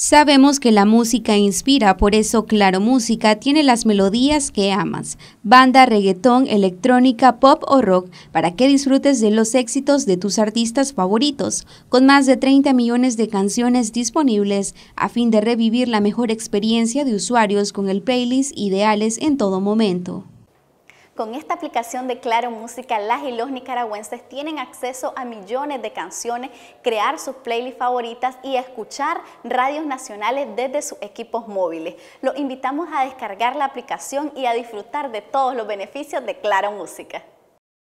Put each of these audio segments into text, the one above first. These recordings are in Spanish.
Sabemos que la música inspira, por eso Claro Música tiene las melodías que amas, banda, reggaetón, electrónica, pop o rock, para que disfrutes de los éxitos de tus artistas favoritos, con más de 30 millones de canciones disponibles a fin de revivir la mejor experiencia de usuarios con el playlist ideales en todo momento. Con esta aplicación de Claro Música, las y los nicaragüenses tienen acceso a millones de canciones, crear sus playlists favoritas y escuchar radios nacionales desde sus equipos móviles. Los invitamos a descargar la aplicación y a disfrutar de todos los beneficios de Claro Música.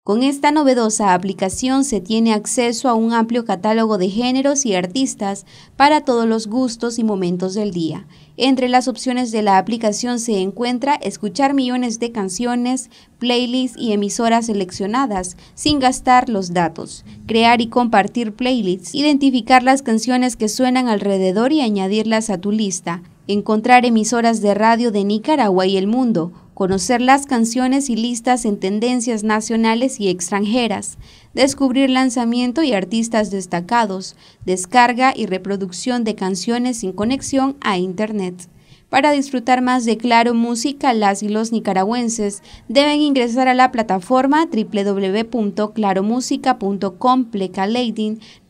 Con esta novedosa aplicación se tiene acceso a un amplio catálogo de géneros y artistas para todos los gustos y momentos del día. Entre las opciones de la aplicación se encuentra escuchar millones de canciones, playlists y emisoras seleccionadas sin gastar los datos, crear y compartir playlists, identificar las canciones que suenan alrededor y añadirlas a tu lista, encontrar emisoras de radio de Nicaragua y el mundo, conocer las canciones y listas en tendencias nacionales y extranjeras, descubrir lanzamiento y artistas destacados, descarga y reproducción de canciones sin conexión a Internet. Para disfrutar más de Claro Música, las y los nicaragüenses deben ingresar a la plataforma www.claromusica.com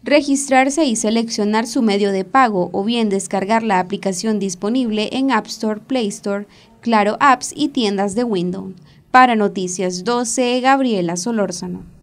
registrarse y seleccionar su medio de pago o bien descargar la aplicación disponible en App Store, Play Store, Claro Apps y tiendas de Windows. Para Noticias 12, Gabriela Solórzano.